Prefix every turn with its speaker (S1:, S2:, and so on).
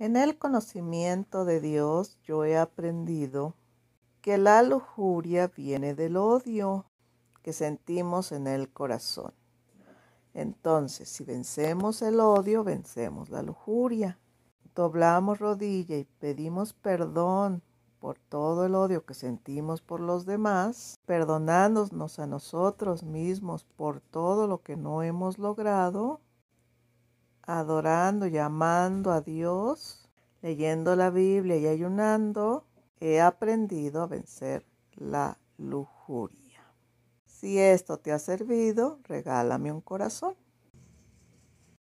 S1: En el conocimiento de Dios yo he aprendido que la lujuria viene del odio que sentimos en el corazón. Entonces, si vencemos el odio, vencemos la lujuria. Doblamos rodilla y pedimos perdón por todo el odio que sentimos por los demás, perdonándonos a nosotros mismos por todo lo que no hemos logrado adorando, llamando a Dios, leyendo la Biblia y ayunando, he aprendido a vencer la lujuria. Si esto te ha servido, regálame un corazón.